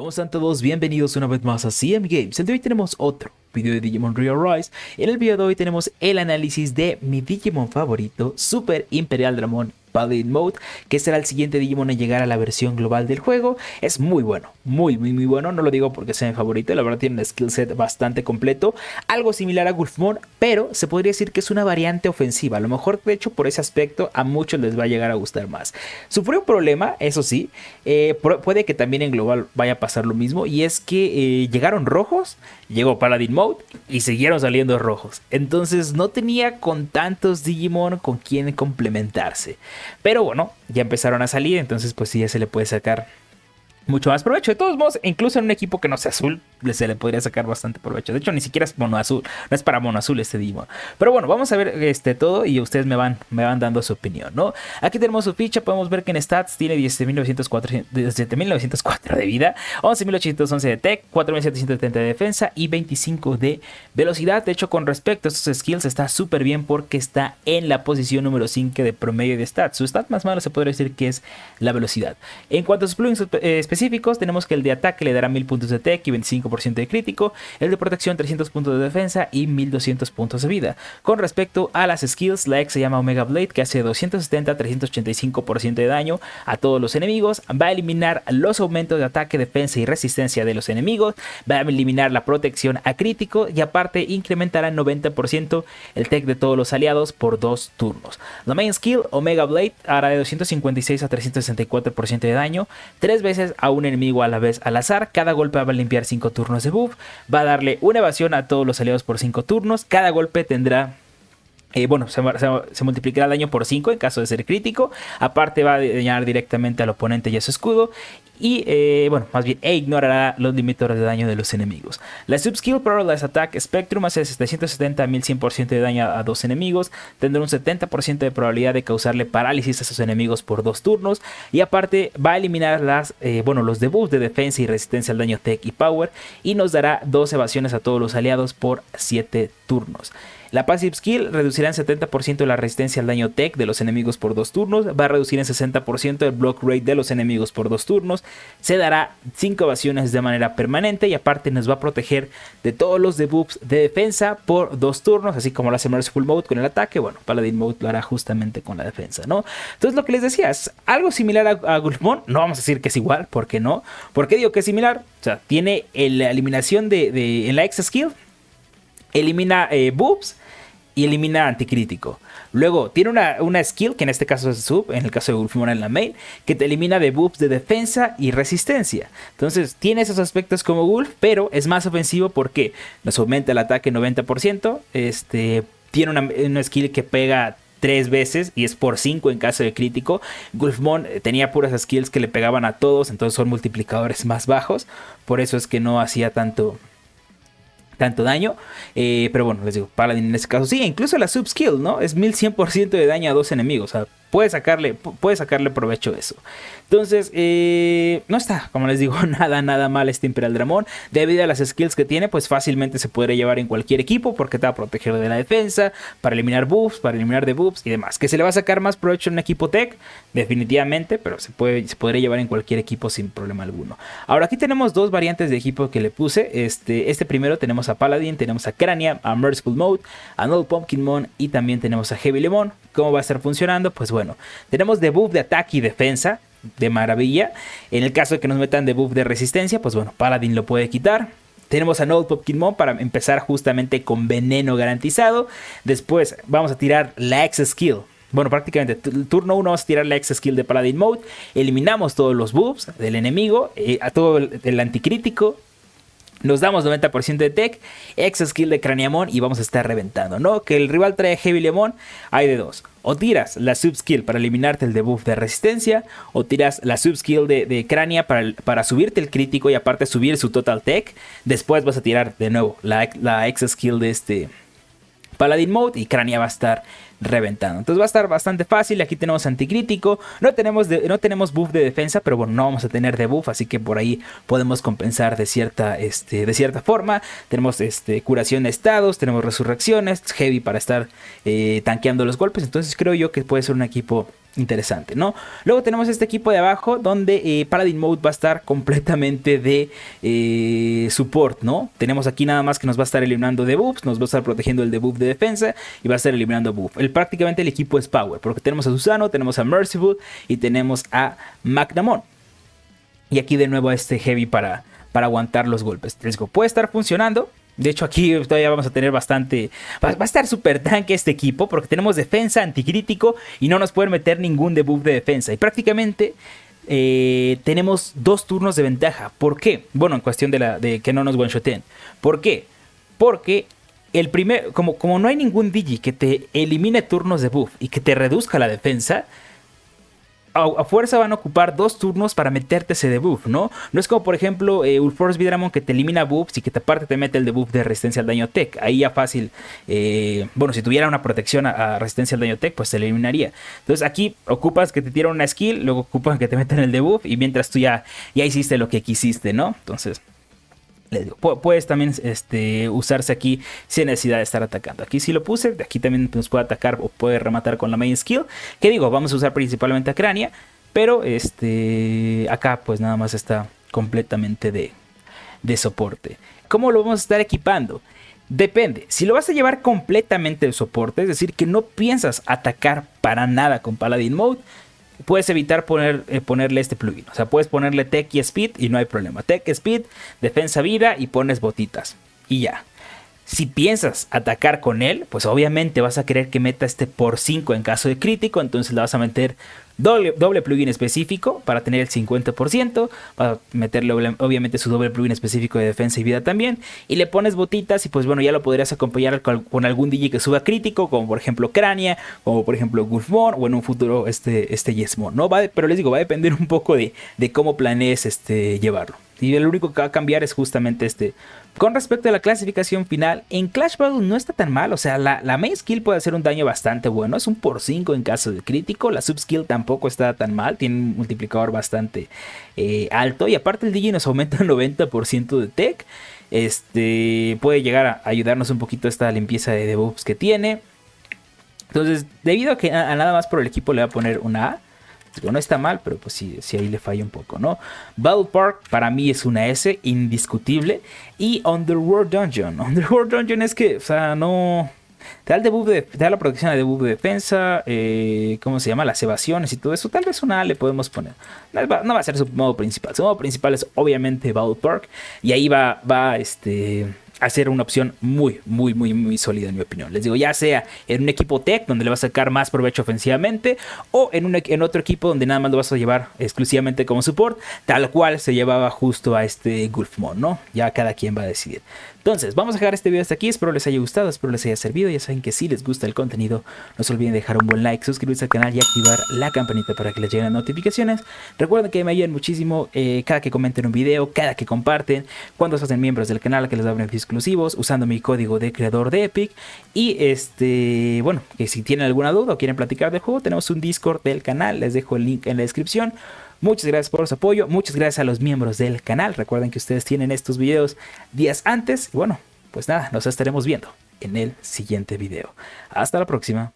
¿Cómo están todos? Bienvenidos una vez más a CM Games. El de hoy tenemos otro video de Digimon Real Rise. En el video de hoy tenemos el análisis de mi Digimon favorito, Super Imperial Dramon Paladin Mode, que será el siguiente Digimon en llegar a la versión global del juego. Es muy bueno, muy, muy, muy bueno. No lo digo porque sea mi favorito, la verdad tiene un skill set bastante completo. Algo similar a Gulfmon, pero se podría decir que es una variante ofensiva. A lo mejor, de hecho, por ese aspecto, a muchos les va a llegar a gustar más. Sufrió un problema, eso sí, eh, puede que también en global vaya a pasar lo mismo, y es que eh, llegaron rojos, llegó Paladin Mode y siguieron saliendo rojos. Entonces no tenía con tantos Digimon con quien complementarse. Pero bueno, ya empezaron a salir, entonces pues sí, ya se le puede sacar mucho más provecho. De todos modos, incluso en un equipo que no sea azul, se le podría sacar bastante provecho. De hecho, ni siquiera es mono azul, no es para mono azul este Digimon. Pero bueno, vamos a ver este todo y ustedes me van, me van dando su opinión, ¿no? Aquí tenemos su ficha, podemos ver que en stats tiene 17.904 de vida, 11.811 de tech, 4,730 de defensa y 25 de velocidad. De hecho, con respecto a estos skills está súper bien porque está en la posición número 5 de promedio de stats. Su stat más malo se podría decir que es la velocidad. En cuanto a sus plugins eh, específicos, tenemos que el de ataque le dará 1.000 puntos de tech y 25 de crítico, el de protección 300 puntos de defensa y 1200 puntos de vida. Con respecto a las skills, la ex se llama Omega Blade que hace 270-385% de daño a todos los enemigos, va a eliminar los aumentos de ataque, defensa y resistencia de los enemigos, va a eliminar la protección a crítico y aparte incrementará 90% el tech de todos los aliados por dos turnos. La main skill Omega Blade hará de 256 a 364% de daño, tres veces a un enemigo a la vez al azar, cada golpe va a limpiar 5 turnos turnos de buff. Va a darle una evasión a todos los aliados por 5 turnos. Cada golpe tendrá eh, bueno, se, multiplicará el daño por 5 en caso de ser crítico. Aparte va a dañar directamente al oponente y a su escudo. Y eh, bueno, más bien e ignorará los limitadores de daño de los enemigos. La subskill Paralyze Attack Spectrum hace 770 1100% de daño a dos enemigos. Tendrá un 70% de probabilidad de causarle parálisis a sus enemigos por dos turnos. Y aparte va a eliminar las, eh, bueno, los debuffs de defensa y resistencia al daño tech y power. Y nos dará dos evasiones a todos los aliados por 7 turnos. La Passive Skill reducirá en 70% la resistencia al daño tech de los enemigos por dos turnos, va a reducir en 60% el block rate de los enemigos por dos turnos, se dará 5 evasiones de manera permanente y aparte nos va a proteger de todos los debuffs de defensa por dos turnos, así como lo hace Merciful Mode con el ataque, bueno, Paladin Mode lo hará justamente con la defensa, ¿no? Entonces lo que les decía es algo similar a, a no vamos a decir que es igual, ¿Por qué no? ¿Por qué digo que es similar? O sea, tiene la eliminación de, en la X skill, elimina eh, boobs y elimina anticrítico. Luego, tiene una, skill, que en este caso es sub, en el caso de Gulfmon en la main, que te elimina de buffs de defensa y resistencia. Entonces, tiene esos aspectos como Wolf, pero es más ofensivo porque nos aumenta el ataque 90%, este, tiene una, skill que pega tres veces y es por 5 en caso de crítico. Gulfmon eh, tenía puras skills que le pegaban a todos, entonces son multiplicadores más bajos. Por eso es que no hacía tanto, tanto daño. Eh, pero bueno, les digo, Paladin en este caso sí, e incluso la subskill, ¿no? Es 1100% de daño a dos enemigos. O sea, puede sacarle, sacarle provecho a eso. Entonces, eh, no está, como les digo, nada, nada mal este Imperial Dramón. Debido a las skills que tiene, pues fácilmente se podría llevar en cualquier equipo porque te va a proteger de la defensa, para eliminar buffs, para eliminar debuffs y demás. Que se le va a sacar más provecho en un equipo tech, definitivamente, pero se, puede, se podría llevar en cualquier equipo sin problema alguno. Ahora, aquí tenemos dos variantes de equipo que le puse. Este, este primero tenemos a Paladin, tenemos a Crania, a Merciful Mode, a Null Pumpkin Mon y también tenemos a Heavy Lemon. ¿Cómo va a estar funcionando? Pues bueno bueno. Tenemos debuff de ataque y defensa, de maravilla. En el caso de que nos metan debuff de resistencia, pues bueno, Paladin lo puede quitar. Tenemos a Node popkin para empezar justamente con veneno garantizado. Después vamos a tirar la X Skill. Bueno, prácticamente turno 1 vamos a tirar la X Skill de Paladin Mode. Eliminamos todos los buffs del enemigo, eh, a todo el, el anticrítico, nos damos 90% de tech, ex skill de Craniamon y vamos a estar reventando, ¿no? Que el rival trae Heavy Lemon, hay de dos. O tiras la subskill para eliminarte el debuff de resistencia, o tiras la subskill de, de Crania para, para, subirte el crítico y aparte subir su total tech. Después vas a tirar de nuevo la, la ex skill de este Paladin Mode y Crania va a estar reventando. Entonces va a estar bastante fácil. Aquí tenemos anticrítico. No tenemos, no tenemos buff de defensa, pero bueno, no vamos a tener debuff, Así que por ahí podemos compensar de cierta, este, de cierta forma. Tenemos este, curación de estados, tenemos resurrecciones, heavy para estar eh, tanqueando los golpes. Entonces creo yo que puede ser un equipo interesante, ¿no? Luego tenemos este equipo de abajo donde eh, Paladin Mode va a estar completamente de eh, support, ¿no? Tenemos aquí nada más que nos va a estar eliminando debuffs, nos va a estar protegiendo el debuff de defensa y va a estar eliminando buff prácticamente el equipo es Power, porque tenemos a Susano, tenemos a Merciful y tenemos a Magnamon. Y aquí de nuevo a este Heavy para, para aguantar los golpes. Les puede estar funcionando. De hecho, aquí todavía vamos a tener bastante. Va, a estar súper tanque este equipo. Porque tenemos defensa anticrítico. Y no nos pueden meter ningún debuff de defensa. Y prácticamente eh, tenemos dos turnos de ventaja. ¿Por qué? Bueno, en cuestión de, la, de que no nos one-shoten. ¿Por qué? Porque el primer, como, como no hay ningún Digi que te elimine turnos de buff y que te reduzca la defensa, a, fuerza van a ocupar dos turnos para meterte ese debuff, ¿no? No es como, por ejemplo, eh, Ulforce Vidramon que te elimina buffs y que te aparte te mete el debuff de resistencia al daño tech. Ahí ya fácil. Eh, bueno, si tuviera una protección a, resistencia al daño tech, pues te eliminaría. Entonces aquí ocupas que te tiran una skill, luego ocupas que te metan el debuff y mientras tú ya, ya hiciste lo que quisiste, ¿no? Entonces puedes también este, usarse aquí sin necesidad de estar atacando. Aquí sí lo puse, aquí también nos puede atacar o puede rematar con la main skill. Que digo, vamos a usar principalmente a Crania, pero este, acá pues nada más está completamente de, de soporte. ¿Cómo lo vamos a estar equipando? Depende, si lo vas a llevar completamente de soporte, es decir, que no piensas atacar para nada con Paladin Mode, puedes evitar poner, eh, ponerle este plugin. O sea, puedes ponerle tech y speed y no hay problema. Tech, speed, defensa, vida y pones botitas. Y ya. Si piensas atacar con él, pues obviamente vas a querer que meta este por 5 en caso de crítico, entonces le vas a meter doble, plugin específico para tener el 50%, vas a meterle obviamente su doble plugin específico de defensa y vida también, y le pones botitas y pues bueno, ya lo podrías acompañar con, algún DJ que suba crítico, como por ejemplo Crania, como por ejemplo Gulfmore. o en un futuro este, este Yesmon, ¿no? Va pero les digo, va a depender un poco de, cómo planees este, llevarlo. Y el único que va a cambiar es justamente este. Con respecto a la clasificación final, en Clash Battle no está tan mal. O sea, la, main skill puede hacer un daño bastante bueno. Es un por 5 en caso de crítico. La sub skill tampoco está tan mal. Tiene un multiplicador bastante eh, alto. Y aparte el DJ nos aumenta un 90% de tech. Este puede llegar a ayudarnos un poquito esta limpieza de debuffs que tiene. Entonces, debido a que nada más por el equipo le va a poner una A no está mal, pero pues sí, sí ahí le falla un poco, ¿no? Battle Park para mí es una S, indiscutible. Y Underworld Dungeon. Underworld Dungeon es que, o sea, no... Te da, el de, la protección de debut de defensa, eh, ¿cómo se llama? Las evasiones y todo eso. Tal vez una A le podemos poner. No va, a ser su modo principal. Su modo principal es obviamente Battle Park. Y ahí va, va este hacer una opción muy, muy, muy, muy sólida en mi opinión. Les digo, ya sea en un equipo tech donde le vas a sacar más provecho ofensivamente o en, un, e, en otro equipo donde nada más lo vas a llevar exclusivamente como support, tal cual se llevaba justo a este Gulfmon, ¿no? Ya cada quien va a decidir. Entonces, vamos a dejar este video hasta aquí, espero les haya gustado, espero les haya servido, ya saben que si les gusta el contenido, no se olviden dejar un buen like, suscribirse al canal y activar la campanita para que les lleguen las notificaciones. Recuerden que me ayudan muchísimo eh, cada que comenten un video, cada que comparten, cuando se hacen miembros del canal que les abren beneficios usando mi código de creador de Epic. Y este, bueno, que si tienen alguna duda o quieren platicar del juego, tenemos un Discord del canal, les dejo el link en la descripción. Muchas gracias por su apoyo, muchas gracias a los miembros del canal. Recuerden que ustedes tienen estos videos días antes. Y bueno, pues nada, nos estaremos viendo en el siguiente video. Hasta la próxima.